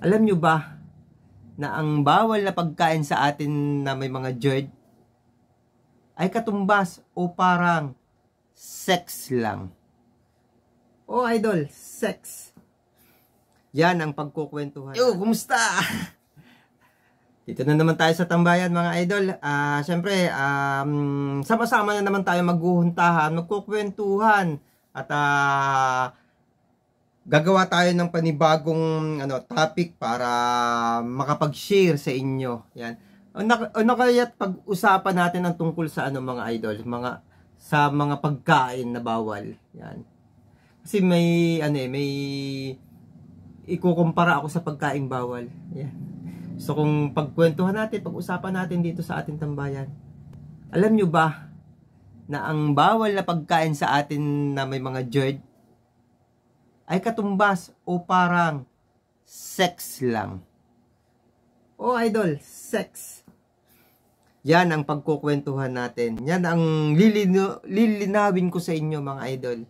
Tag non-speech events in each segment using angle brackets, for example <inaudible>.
Alam nyo ba na ang bawal na pagkain sa atin na may mga joy ay katumbas o parang sex lang. Oh, idol, sex. Yan ang pagkukwentuhan. Yo, kumusta? <laughs> Dito na naman tayo sa tambayan mga idol. Ah, uh, syempre, um, sama-sama na naman tayo maghuhuntahan, magkukwentuhan at uh, gagawa tayo ng panibagong ano topic para makapag-share sa inyo. Yan. Ano, ano kaya't pag-usapan natin ang tungkol sa ano mga idol, mga sa mga pagkain na bawal. Yan. Kasi may ano eh, may ikukumpara ako sa pagkain bawal. Yan. So kung pagkwentuhan natin, pag-usapan natin dito sa ating tambayan. Alam nyo ba na ang bawal na pagkain sa atin na may mga ay katumbas o parang sex lang. O oh, idol, sex. Yan ang pagkukwentuhan natin. Yan ang lilino, lilinawin ko sa inyo mga idol.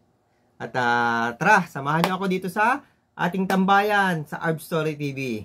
At uh, tara, samahan niyo ako dito sa ating tambayan sa Arb Story TV.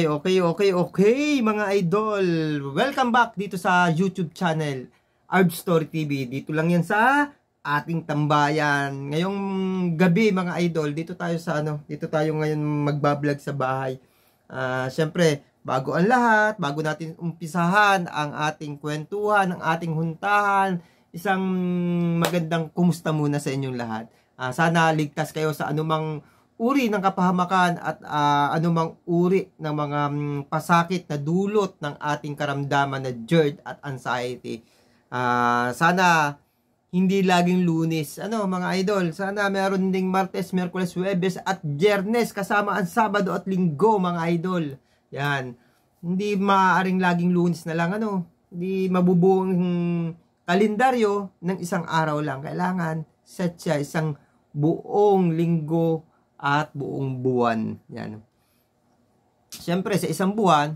Okay, okay, okay, okay mga idol. Welcome back dito sa YouTube channel Arb Story TV. Dito lang yan sa ating tambayan. Ngayong gabi mga idol, dito tayo sa ano, dito tayo ngayon magbablog sa bahay. Uh, ah, Siyempre, bago ang lahat, bago natin umpisahan ang ating kwentuhan, ang ating huntahan, isang magandang kumusta muna sa inyong lahat. Uh, sana ligtas kayo sa anumang uri ng kapahamakan at uh, anumang uri ng mga um, pasakit na dulot ng ating karamdaman na GERD at anxiety. Uh, sana hindi laging lunes. Ano mga idol, sana meron ding Martes, Merkules, Webes at Jernes kasama ang Sabado at Linggo mga idol. Yan. Hindi maaaring laging lunes na lang ano. Hindi mabubuong kalendaryo ng isang araw lang. Kailangan sa isang buong linggo at buong buwan. Yan. Siyempre, sa isang buwan,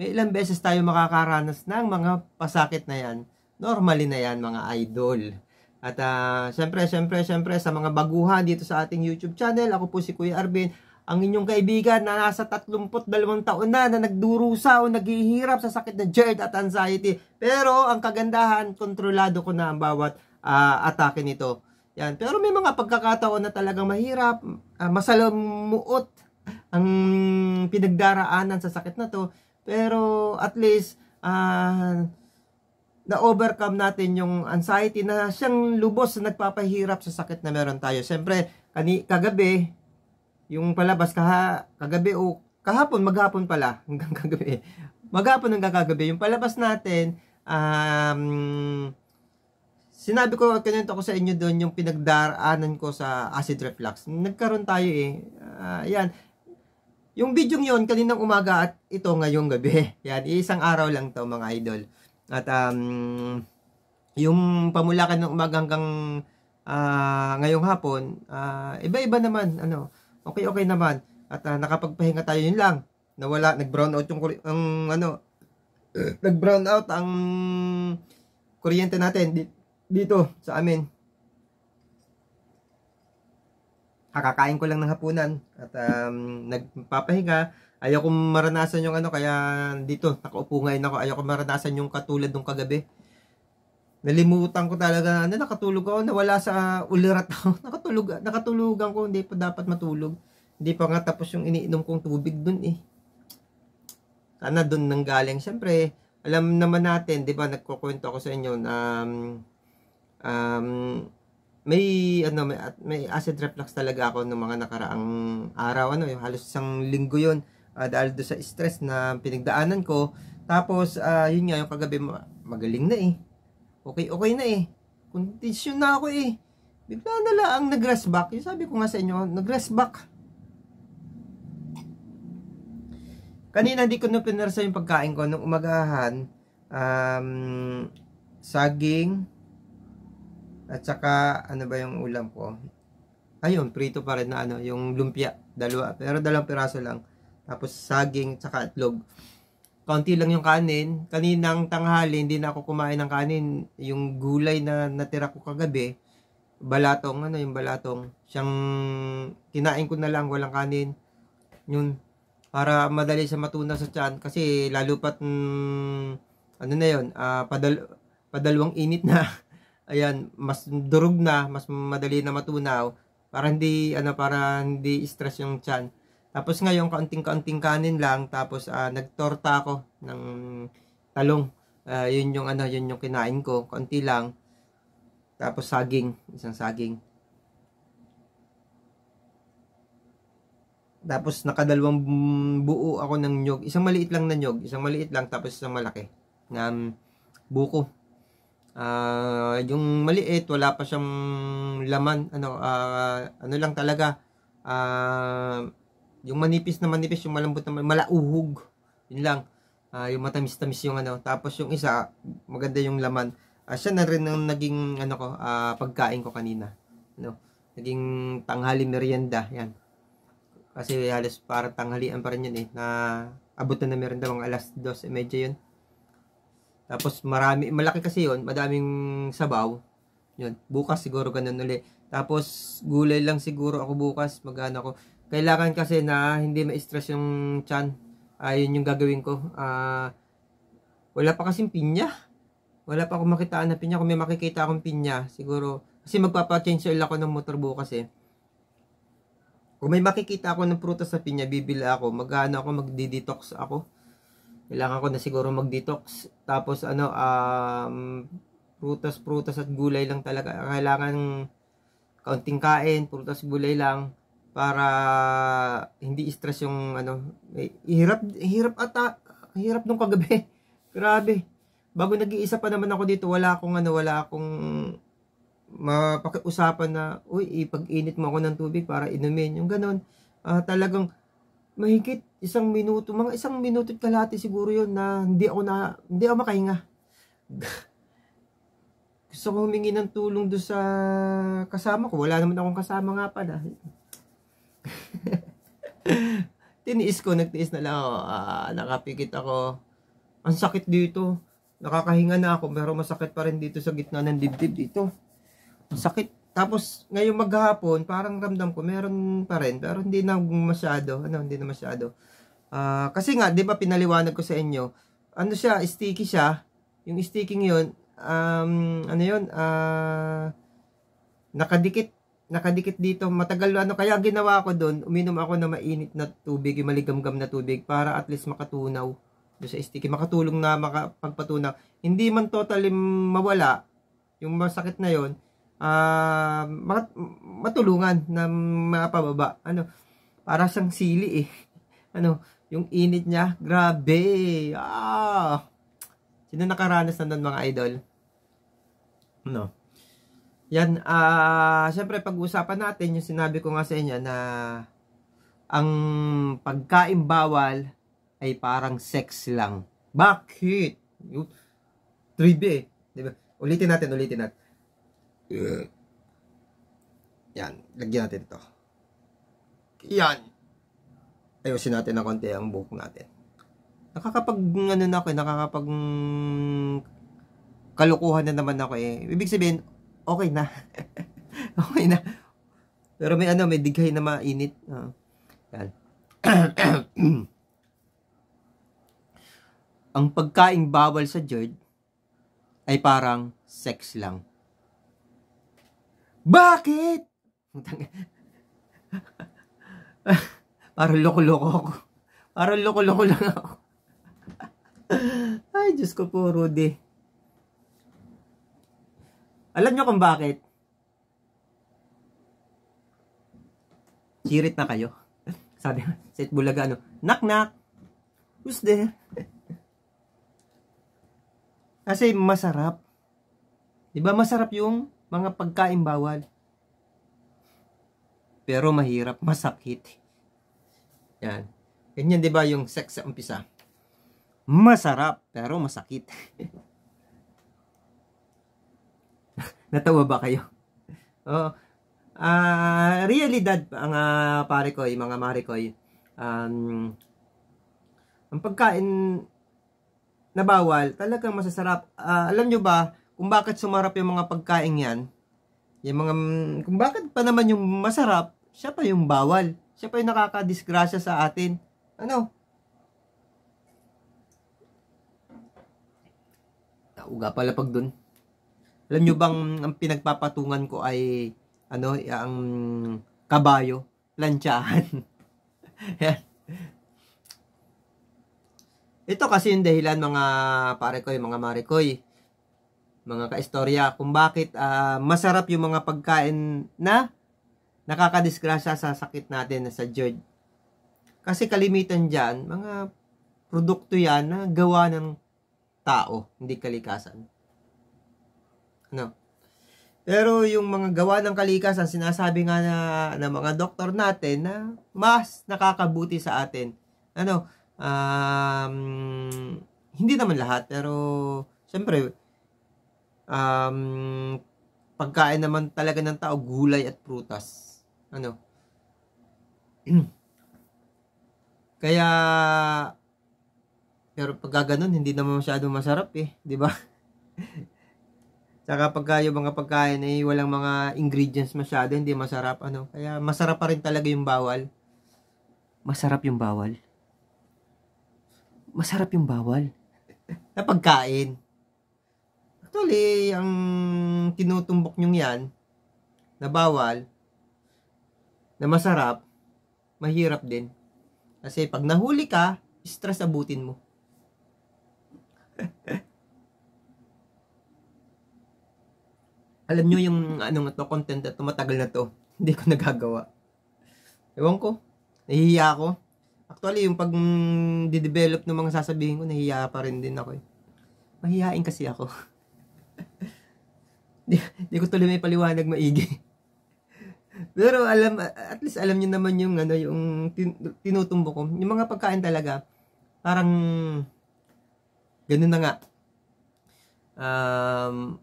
may ilang beses tayo makakaranas ng mga pasakit na yan. Normally na yan, mga idol. At uh, siyempre, siyempre, siyempre, sa mga baguhan dito sa ating YouTube channel, ako po si Kuya Arvin, ang inyong kaibigan na nasa 32 taon na na nagdurusa o naghihirap sa sakit na GERD at anxiety. Pero ang kagandahan, kontrolado ko na ang bawat uh, atake nito. Yan. Pero may mga pagkakataon na talagang mahirap, uh, masalamuot ang pinagdaraanan sa sakit na to. Pero at least, uh, na-overcome natin yung anxiety na siyang lubos na nagpapahirap sa sakit na meron tayo. Siyempre, kani, kagabi, yung palabas kaha, kagabi o kahapon, maghapon pala, <laughs> hanggang kagabi. Maghapon hanggang kagabi. Yung palabas natin, um, Sinabi ko, kinento ko sa inyo doon yung pinagdaraanan ko sa acid reflux. Nagkaroon tayo eh. Uh, yan. Yung video yon kaninang umaga at ito ngayong gabi. <laughs> Yan, isang araw lang to mga idol. At um, yung pamulakan ng umaga hanggang uh, ngayong hapon, uh, iba-iba naman. Ano, okay-okay naman. At uh, nakapagpahinga tayo yun lang. Nawala, nag-brown out yung, ang, ano, <clears throat> nag-brown out ang kuryente natin dito sa amin. Kakakain ko lang ng hapunan at um, nagpapahinga. Ayoko maranasan yung ano kaya dito nakaupo ngayon ako. Ayoko maranasan yung katulad nung kagabi. Nalimutan ko talaga na ano, nakatulog ako. Nawala sa ulirat ako. <laughs> nakatulog, nakatulugan ko. Hindi pa dapat matulog. Hindi pa nga tapos yung iniinom kong tubig dun eh. Sana dun nang galing. Siyempre, alam naman natin, 'di ba, nagkukwento ako sa inyo na um, um, may ano may, may acid reflux talaga ako nung mga nakaraang araw ano yung halos isang linggo yun uh, dahil do sa stress na pinagdaanan ko tapos uh, yun nga yung kagabi magaling na eh okay okay na eh kondisyon na ako eh bigla na lang ang nag back yung sabi ko nga sa inyo nag back kanina hindi ko na pinarsa yung pagkain ko nung umagahan um, saging at saka, ano ba yung ulam ko? Ayun, prito pa rin na ano, yung lumpia. Dalawa. Pero dalawang piraso lang. Tapos saging, saka atlog. Kaunti lang yung kanin. Kaninang tanghali, hindi na ako kumain ng kanin. Yung gulay na natira ko kagabi, balatong, ano yung balatong, siyang kinain ko na lang, walang kanin. Yun, para madali siya matunaw sa tiyan. Kasi lalo pat, mm, ano na yun, uh, padal, padalawang init na. <laughs> ayan, mas durog na, mas madali na matunaw para hindi ano para hindi stress yung chan. Tapos ngayon kaunting-kaunting kanin lang tapos uh, nagtorta ako ng talong. Uh, yun yung ano, yun yung kinain ko, konti lang. Tapos saging, isang saging. Tapos nakadalawang buo ako ng nyog. Isang maliit lang na nyog, isang maliit lang tapos isang malaki ng buko. Uh, yung maliit, wala pa siyang laman. Ano, uh, ano lang talaga. Uh, yung manipis na manipis, yung malambot na malauhog. Yun lang. Uh, yung matamis-tamis yung ano. Tapos yung isa, maganda yung laman. Uh, siya na rin ang naging ano ko, uh, pagkain ko kanina. Ano, naging tanghali merienda. Yan. Kasi halos para tanghalian pa rin yun eh. Na abot na na merienda mga alas 2.30 eh, yun. Tapos marami, malaki kasi yon madaming sabaw. Yun, bukas siguro ganun uli. Tapos gulay lang siguro ako bukas, magana ko. Kailangan kasi na hindi ma-stress yung chan. Ayun ah, yung gagawin ko. Uh, wala pa kasing pinya. Wala pa ako makitaan na pinya. Kung may makikita akong pinya, siguro, kasi magpapa-change oil ako ng motor bukas eh. Kung may makikita ako ng prutas sa pinya, bibila ako. Magana ako, magdi-detox ako kailangan ko na siguro mag-detox. Tapos ano, um, prutas, prutas at gulay lang talaga. Kailangan kaunting kain, prutas, gulay lang para hindi stress yung ano, eh, hirap, hirap ata, hirap nung kagabi. <laughs> Grabe. Bago nag-iisa pa naman ako dito, wala akong ano, wala akong mapakiusapan na, uy, ipag-init mo ako ng tubig para inumin. Yung ganun, uh, talagang mahigit isang minuto, mga isang minuto at kalahati siguro yon na hindi ako na, hindi ako makahinga. <laughs> Gusto ko humingi ng tulong do sa kasama ko. Wala naman akong kasama nga pala. <laughs> Tiniis ko, nagtiis na lang ako. Uh, nakapikit ako. Ang sakit dito. Nakakahinga na ako pero masakit pa rin dito sa gitna ng dibdib dito. Ang sakit. Tapos ngayon maghapon, parang ramdam ko meron pa rin pero hindi na masyado, ano, hindi na masyado. Uh, kasi nga, di ba pinaliwanag ko sa inyo, ano siya, sticky siya. Yung sticking yun, um, ano yun, uh, nakadikit, nakadikit dito. Matagal, ano, kaya ginawa ko doon, uminom ako ng mainit na tubig, yung maligamgam na tubig, para at least makatunaw do sa sticky. Makatulong na makapagpatunaw. Hindi man totally mawala, yung masakit na yon uh, ah, mat matulungan na mapababa. Ano, para siyang sili eh. <laughs> Ano, yung init niya, grabe. Ah! Sino nakaranas na nun mga idol? No. Yan, ah, uh, syempre pag usapan natin yung sinabi ko nga sa inyo na ang pagkain bawal ay parang sex lang. Bakit? 3B eh. Diba? Ulitin natin, ulitin natin. Yan, lagyan natin ito. Yan ayusin natin ng konti ang buhok natin. Nakakapag, ano na ako eh, nakakapag mm, kalukuhan na naman ako eh. Ibig sabihin, okay na. <laughs> okay na. Pero may ano, may dighay na mainit. Uh, <clears throat> ang pagkaing bawal sa Jord ay parang sex lang. Bakit? <laughs> <laughs> Para loko-loko ako. Parang loko-loko lang ako. Ay, Diyos ko po, Rudy. Alam nyo kung bakit? Chirit na kayo. <laughs> Sabi, sa bulaga, ano, knock-knock. Who's there? <laughs> Kasi masarap. 'Di ba masarap yung mga pagkain bawal? Pero mahirap, masakit. Yan. Ganyan 'di ba yung sex sa umpisa? Masarap pero masakit. <laughs> Natawa ba kayo? Oh. uh, realidad ang uh, pare ko, mga mare ko. Um, ang pagkain na bawal, talagang masasarap. Uh, alam nyo ba kung bakit sumarap yung mga pagkain yan? Yung mga, kung bakit pa naman yung masarap, siya pa yung bawal. Siya pa yung nakakadisgrasya sa atin. Ano? Nauga pala pag dun. Alam nyo bang ang pinagpapatungan ko ay ano, ang kabayo, planchahan. <laughs> Yan. Ito kasi yung dahilan mga pare ko, mga mare ko, mga kaistorya kung bakit uh, masarap yung mga pagkain na nakakadisgrasya sa sakit natin na sa GERD. Kasi kalimitan dyan, mga produkto yan na gawa ng tao, hindi kalikasan. Ano? Pero yung mga gawa ng kalikasan, sinasabi nga na, na mga doktor natin na mas nakakabuti sa atin. Ano, um, hindi naman lahat, pero siyempre, um, pagkain naman talaga ng tao, gulay at prutas ano? <clears throat> Kaya pero pag ganun, hindi naman masyado masarap eh, 'di ba? <laughs> Tsaka pagka yung mga pagkain ay eh, walang mga ingredients masyado, hindi masarap ano. Kaya masarap pa rin talaga yung bawal. Masarap yung bawal. Masarap yung bawal <laughs> na pagkain. Actually, ang tinutumbok nyong yan, na bawal, na masarap, mahirap din. Kasi pag nahuli ka, stress abutin mo. <laughs> Alam nyo yung anong na to, content na to, matagal na to. <laughs> Hindi ko nagagawa. Ewan ko. Nahihiya ako. Actually, yung pag mm, didevelop ng mga sasabihin ko, nahihiya pa rin din ako. Eh. Mahihain kasi ako. <laughs> di, ko tuloy may paliwanag maigi. Pero alam, at least alam niyo naman yung ano, yung tin, tinutumbo ko. Yung mga pagkain talaga, parang, ganun na nga. Um,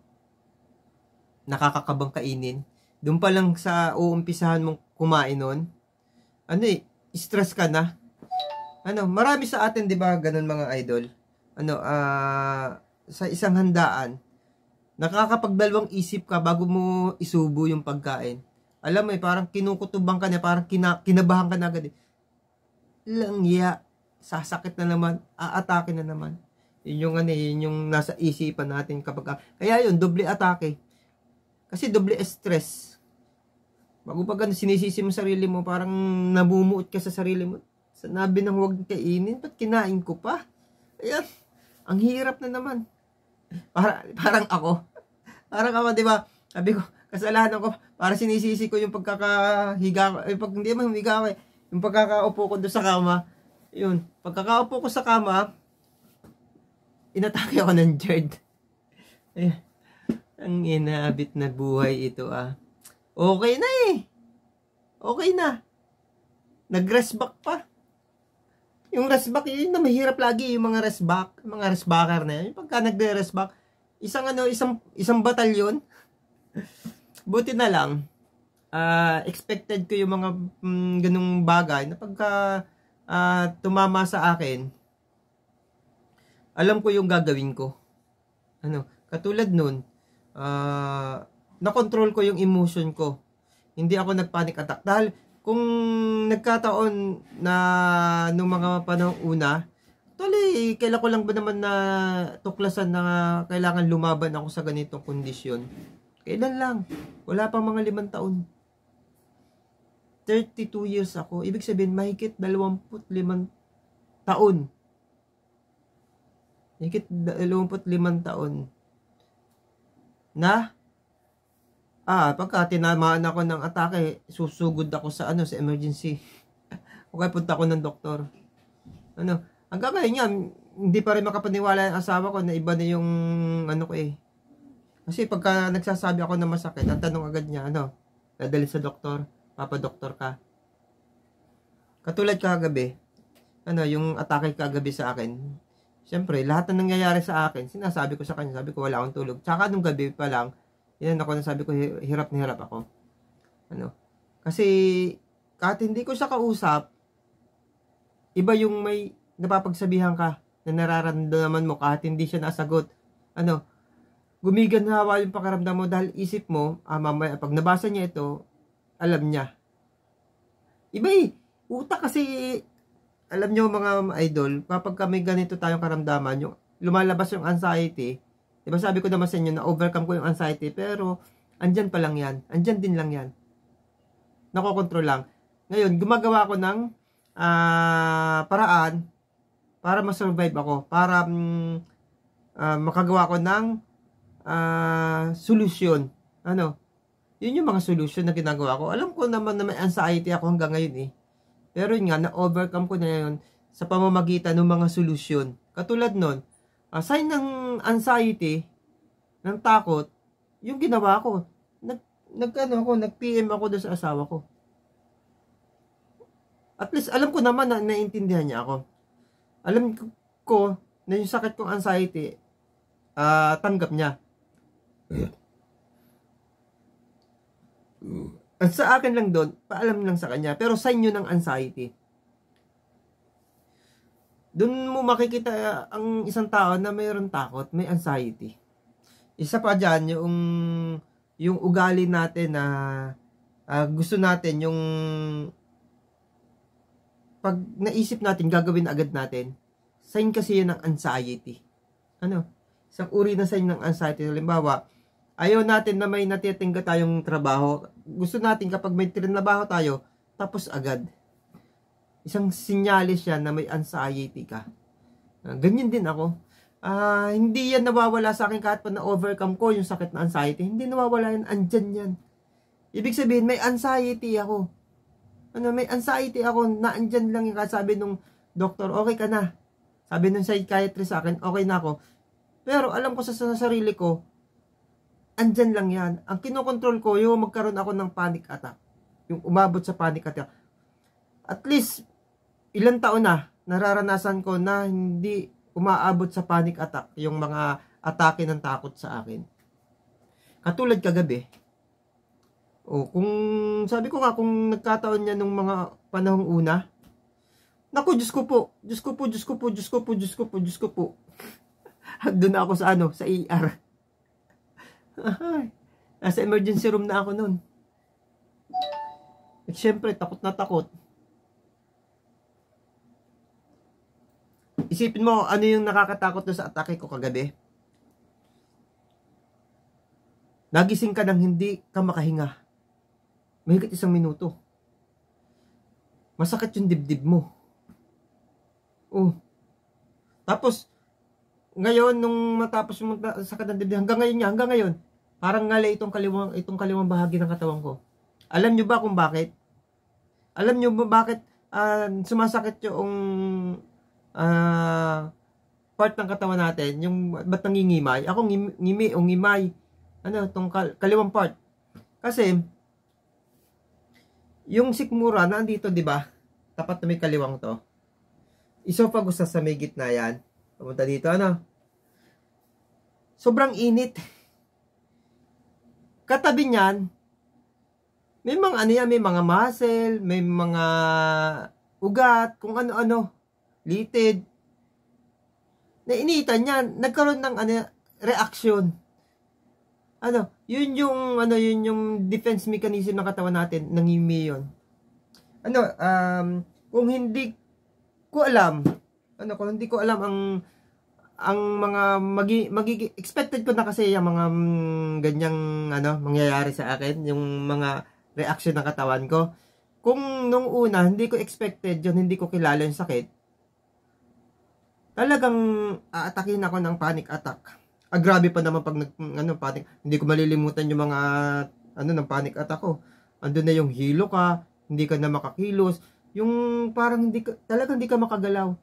nakakakabang kainin. Doon pa lang sa uumpisahan mong kumain nun, ano eh, stress ka na. Ano, marami sa atin, di ba, ganun mga idol. Ano, ah, uh, sa isang handaan, nakakapagbdalawang isip ka bago mo isubo yung pagkain alam mo eh, parang kinukutuban ka na, parang kina, kinabahan ka na agad eh. ya, sasakit na naman, aatake na naman. Yun yung ano, eh, yun yung nasa isipan natin kapag, kaya yun, doble atake. Kasi doble stress. Bago pag ano, sinisisi mo sarili mo, parang nabumuot ka sa sarili mo. Sanabi ng huwag kainin, ba't kinain ko pa? Ayan, ang hirap na naman. Para, parang ako. Parang ako, di ba? Sabi ko, kasalanan ko. Para sinisisi ko yung pagkakahiga ko. Eh, pag hindi man humiga ako eh. Yung pagkakaupo ko doon sa kama. Yun. Pagkakaupo ko sa kama, inatake ako ng Jerd. <laughs> Eh, ang inaabit na buhay ito ah. Okay na eh. Okay na. nagrest back pa. Yung restback, yun na mahirap lagi yung mga rest back mga rest backer na yan. Yung pagka nagre back isang ano, isang, isang batalyon. <laughs> buti na lang, uh, expected ko yung mga mm, ganung bagay na pagka uh, tumama sa akin, alam ko yung gagawin ko. Ano, katulad nun, uh, na-control ko yung emotion ko. Hindi ako nag-panic attack. Dahil kung nagkataon na nung mga panahon una, tuloy, kailan ko lang ba naman na tuklasan na kailangan lumaban ako sa ganitong kondisyon? Kailan lang? Wala pang mga limang taon. 32 years ako. Ibig sabihin, mahigit 25 taon. Mahigit 25 taon na ah, pagka tinamaan ako ng atake, susugod ako sa ano, sa emergency. <laughs> o kaya punta ako ng doktor. Ano, hanggang ngayon yan, hindi pa rin makapaniwala ang asawa ko na iba na yung ano ko eh, kasi pagka nagsasabi ako na masakit, ang tanong agad niya, ano, dadali sa doktor, papadoktor ka. Katulad kagabi, ano, yung atake kagabi sa akin, syempre, lahat na nangyayari sa akin, sinasabi ko sa kanya, sabi ko, wala akong tulog. Tsaka nung gabi pa lang, yan ako na sabi ko, hirap na hirap ako. Ano, kasi, kahit hindi ko siya kausap, iba yung may napapagsabihan ka na nararamdaman mo kahit hindi siya nasagot. Ano, gumiganhawa yung pakaramdam mo dahil isip mo, ah, mamaya pag nabasa niya ito, alam niya. Iba eh. Utak kasi, alam niyo mga idol, kapag kami ganito tayong karamdaman, yung lumalabas yung anxiety, Diba sabi ko naman sa inyo na overcome ko yung anxiety, pero andyan pa lang yan. Andyan din lang yan. Nakokontrol lang. Ngayon, gumagawa ako ng uh, paraan para ma-survive ako. Para um, uh, makagawa ko ng uh, solusyon. Ano? Yun yung mga solusyon na ginagawa ko. Alam ko naman na may anxiety ako hanggang ngayon eh. Pero yun nga, na-overcome ko na yun sa pamamagitan ng mga solusyon. Katulad nun, uh, sign ng anxiety, ng takot, yung ginawa ko. Nag, nag, ano ako, nag-PM ako doon sa asawa ko. At least, alam ko naman na naiintindihan niya ako. Alam ko na yung sakit kong anxiety, uh, tanggap niya. At sa akin lang doon, paalam lang sa kanya. Pero sign yun ng anxiety. Doon mo makikita ah, ang isang tao na mayroon takot, may anxiety. Isa pa dyan, yung, yung ugali natin na uh, gusto natin yung pag naisip natin, gagawin agad natin, sign kasi yun ng anxiety. Ano? Isang uri na sign ng anxiety. Halimbawa, Ayaw natin na may natitingga tayong trabaho. Gusto natin kapag may trabaho tayo, tapos agad. Isang sinyalis yan na may anxiety ka. Ah, ganyan din ako. Uh, hindi yan nawawala sa akin kahit pa na-overcome ko yung sakit na anxiety. Hindi nawawala yan. Andyan yan. Ibig sabihin, may anxiety ako. Ano, may anxiety ako na andyan lang yung kasabi nung doktor, okay ka na. Sabi nung psychiatrist sa akin, okay na ako. Pero alam ko sa, sa sarili ko, andyan lang yan. Ang kinokontrol ko, yung magkaroon ako ng panic attack. Yung umabot sa panic attack. At least, ilang taon na, nararanasan ko na hindi umaabot sa panic attack yung mga atake ng takot sa akin. Katulad kagabi, o kung sabi ko nga kung nagkataon niya nung mga panahong una, naku Diyos ko po, Diyos ko po, Diyos ko po, Diyos ko po, Diyos ko po, Diyos ko po. <laughs> Doon ako sa ano, sa ER. Aha. Nasa emergency room na ako nun. At syempre, takot na takot. Isipin mo, ano yung nakakatakot doon sa atake ko kagabi? Nagising ka ng hindi ka makahinga. Mahigit isang minuto. Masakit yung dibdib mo. Oh. Tapos, ngayon, nung matapos mo sa ng dibdib, hanggang ngayon niya, hanggang ngayon, Parang ngala itong kaliwang, itong kaliwang bahagi ng katawan ko. Alam nyo ba kung bakit? Alam nyo ba bakit uh, sumasakit yung uh, part ng katawan natin? Yung ba't nangingimay? Ako ngimi, ngimi o ngimay. Ano, itong kal kaliwang part. Kasi, yung sikmura, nandito, di ba? Tapat na may kaliwang to. Esophagus sa may gitna yan. Pumunta dito, ano? Sobrang init. Katabi niyan, may mga ano yan, may mga muscle, may mga ugat, kung ano-ano, litid. Nainitan niyan, nagkaroon ng ano, reaction. Ano, yun yung, ano, yun yung defense mechanism ng katawan natin, ng imi yun. Ano, um, kung hindi ko alam, ano, kung hindi ko alam ang ang mga magi, magi expected ko na kasi yung mga mm, ganyang ano mangyayari sa akin yung mga reaction ng katawan ko kung nung una hindi ko expected yun hindi ko kilala yung sakit talagang aatakin ako ng panic attack ah, grabe pa naman pag nag, mm, ano panic hindi ko malilimutan yung mga ano ng panic attack ko andun na yung hilo ka hindi ka na makakilos yung parang hindi ka, talagang hindi ka makagalaw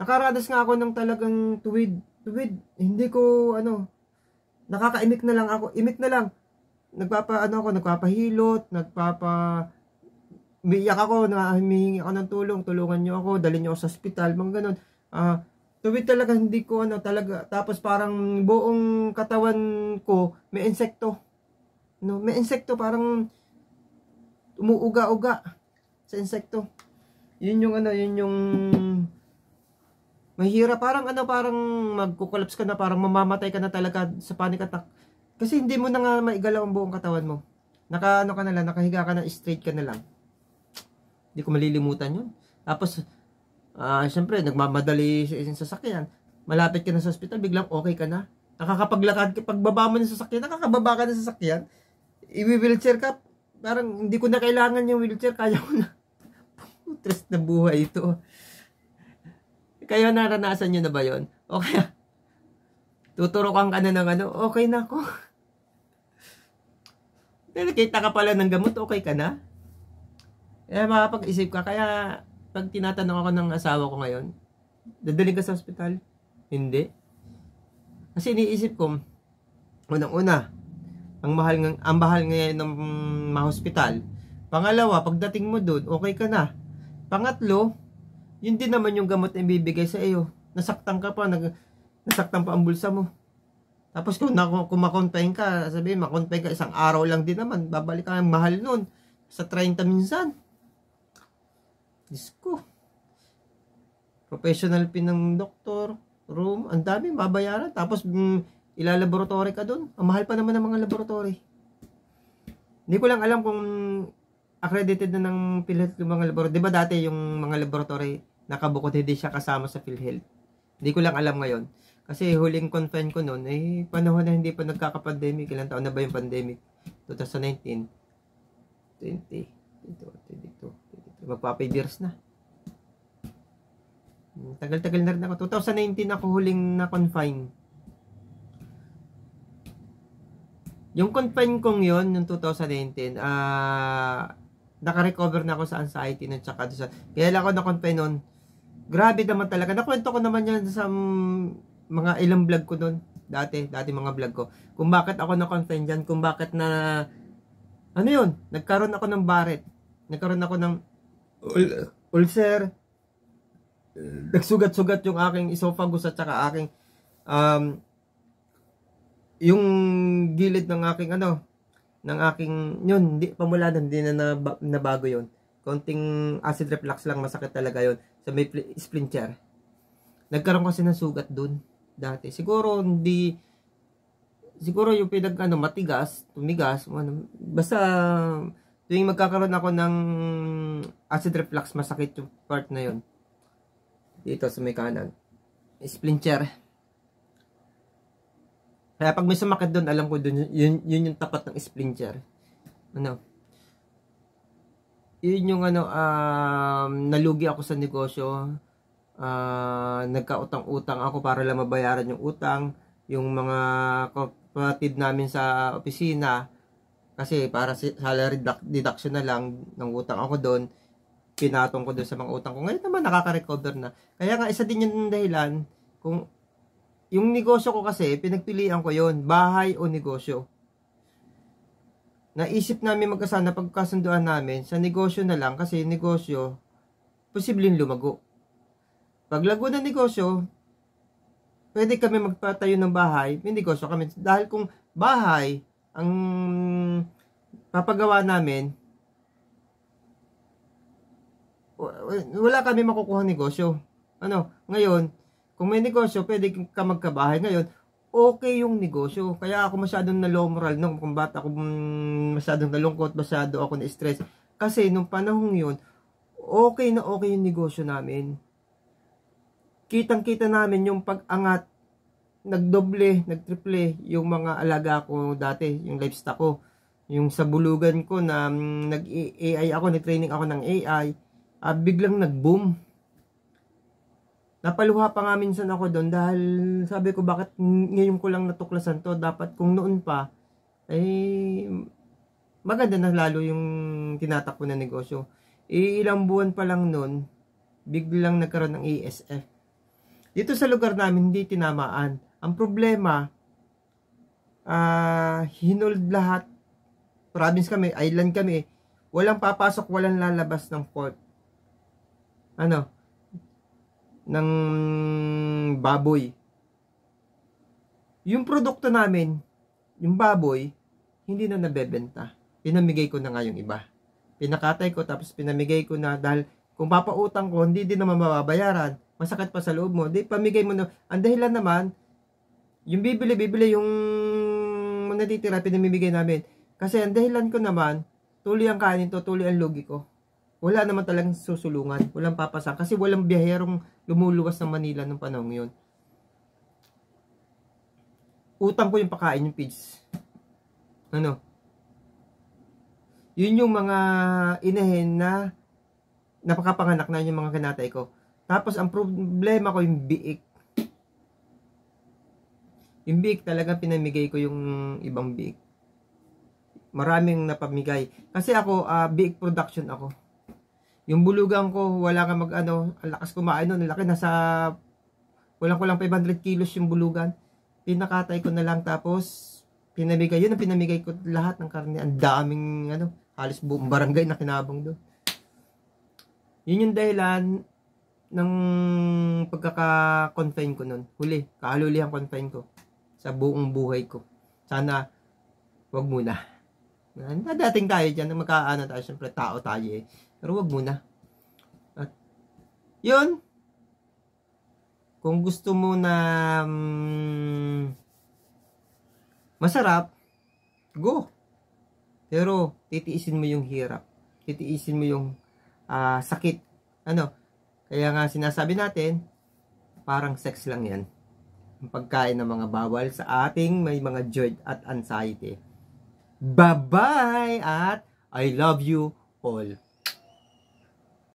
nakaranas nga ako ng talagang tuwid, tuwid, hindi ko, ano, nakakaimik na lang ako, imik na lang, nagpapa, ano ako, nagpapahilot, nagpapa, umiiyak ako, na humihingi ako ng tulong, tulungan niyo ako, dalhin niyo ako sa ospital, mga ganun. Uh, tuwid talaga, hindi ko ano, talaga, tapos parang buong katawan ko, may insekto. No, may insekto, parang umuuga-uga sa insekto. Yun yung ano, yun yung mahirap parang ano parang magko-collapse ka na parang mamamatay ka na talaga sa panic attack kasi hindi mo na nga maigalaw ang buong katawan mo nakaano ka na lang nakahiga ka na straight ka na lang hindi ko malilimutan yun tapos uh, syempre nagmamadali sa sasakyan malapit ka na sa hospital biglang okay ka na nakakapaglakad ka pagbaba mo ng sasakyan nakakababa ka na sa sasakyan i-wheelchair ka parang hindi ko na kailangan yung wheelchair kaya ko na <laughs> putres na buhay ito kayo naranasan niyo na ba yon? Okay. kaya, tuturukan ka na ng ano, okay na ako. <laughs> Pero kita ka pala ng gamot, okay ka na? Eh, makapag-isip ka. Kaya pag tinatanong ako ng asawa ko ngayon, dadaling ka sa ospital? Hindi. Kasi iniisip ko, unang-una, ang mahal ng ang mahal ngayon ng ma-hospital. Pangalawa, pagdating mo doon, okay ka na. Pangatlo, yun din naman yung gamot na ibibigay sa iyo. Nasaktan ka pa, nag, nasaktan pa ang bulsa mo. Tapos kung, naku, kung makontain ka, sabihin, makontain ka isang araw lang din naman, babalik ka ng mahal nun. Sa 30 minsan. Diyos Professional pin ng doktor, room, ang dami, mabayaran. Tapos, mm, ilalaboratory ka doon. Ang mahal pa naman ng mga laboratory. Hindi ko lang alam kung accredited na ng PhilHealth yung mga laboratory. Di ba dati yung mga laboratory nakabukod hindi siya kasama sa PhilHealth? Hindi ko lang alam ngayon. Kasi huling confine ko noon, eh, panahon na hindi pa nagkakapandemic. pandemic Ilan taon na ba yung pandemic? 2019, 20, 22, 22, years na. Hmm, tagal-tagal na rin ako. 2019 ako huling na-confine. Yung confine kong yon yung 2019, ah, uh, naka-recover na ako sa anxiety na tsaka doon sa, kailan ako na-confine noon, grabe naman talaga, nakwento ko naman yan sa mga ilang vlog ko noon, dati, dati mga vlog ko, kung bakit ako na-confine dyan, kung bakit na, ano yun, nagkaroon ako ng baret, nagkaroon ako ng ul ulcer, nagsugat-sugat yung aking esophagus at saka aking, um, yung gilid ng aking ano, ng aking, yun, di, pamula nun, hindi na nabago yun. Konting acid reflux lang, masakit talaga yun. Sa may splinter. Nagkaroon kasi ng sugat dun dati. Siguro, hindi, siguro yung pinag, ano, matigas, tumigas, ano, basta, tuwing magkakaroon ako ng acid reflux, masakit yung part na yun. Dito sa may kanan. Splinter. Kaya pag may sumakit doon, alam ko doon, yun, yun yung tapat ng splinter. Ano? Yun yung ano, um, nalugi ako sa negosyo. Uh, nagkautang-utang ako para lang mabayaran yung utang. Yung mga kapatid namin sa opisina, kasi para salary deduction na lang ng utang ako doon, pinatong ko doon sa mga utang ko. Ngayon naman, nakaka-recover na. Kaya nga, isa din yung dahilan kung yung negosyo ko kasi, pinagpilian ko yon bahay o negosyo. Naisip namin magkasana pagkasunduan namin sa negosyo na lang kasi negosyo, posibleng lumago. Paglago ng negosyo, pwede kami magpatayo ng bahay, may negosyo kami. Dahil kung bahay, ang papagawa namin, wala kami makukuha negosyo. Ano, ngayon, kung may negosyo, pwede ka magkabahay ngayon, okay yung negosyo. Kaya ako masyadong na low moral nung kung ba't ako mm, masyadong nalungkot, masyado ako na-stress. Kasi nung panahong yun, okay na okay yung negosyo namin. Kitang-kita namin yung pag-angat, nagdoble, nagtriple yung mga alaga ko dati, yung livestock ko. Yung sa bulugan ko na mm, nag-AI ako, nag-training ako ng AI, ah, biglang nag-boom Napaluha pa nga minsan ako doon dahil sabi ko bakit ngayon ko lang natuklasan to. Dapat kung noon pa, ay eh, maganda na lalo yung tinatakbo na negosyo. Eh, ilang buwan pa lang noon, biglang nagkaroon ng ESF. Dito sa lugar namin, hindi tinamaan. Ang problema, uh, hinold lahat. Province kami, island kami. Walang papasok, walang lalabas ng port. Ano? ng baboy. Yung produkto namin, yung baboy, hindi na nabebenta. Pinamigay ko na nga yung iba. Pinakatay ko tapos pinamigay ko na dahil kung papautang ko, hindi din naman mababayaran. Masakit pa sa loob mo. Di, pamigay mo na. Ang dahilan naman, yung bibili, bibili yung natitira, pinamimigay namin. Kasi ang dahilan ko naman, tuloy ang kanin to, tuloy ang lugi ko wala naman talagang susulungan. Walang papasan. Kasi walang biyaherong lumuluwas ng Manila nung panahon yun. Utang ko yung pagkain yung pigs. Ano? Yun yung mga inahin na napakapanganak na yung mga kinatay ko. Tapos ang problema ko yung biik. Yung biik talaga pinamigay ko yung ibang biik. Maraming napamigay. Kasi ako, uh, biik production ako. Yung bulugan ko, wala kang mag-ano, ang lakas kumain nun, laki nasa, walang lang 500 kilos yung bulugan. Pinakatay ko na lang, tapos, pinamigay, yun ang pinamigay ko lahat ng karne. Ang daming, ano, halos buong barangay na kinabang doon. Yun yung dahilan ng pagkaka-confine ko nun. Huli, ang confine ko sa buong buhay ko. Sana, wag muna. Nadating tayo dyan, magkaano tayo, syempre tao tayo eh. Pero wag muna. At, yun. Kung gusto mo na um, masarap, go. Pero, titiisin mo yung hirap. Titiisin mo yung uh, sakit. Ano? Kaya nga sinasabi natin, parang sex lang yan. Ang pagkain ng mga bawal sa ating may mga joy at anxiety. Bye-bye at I love you all.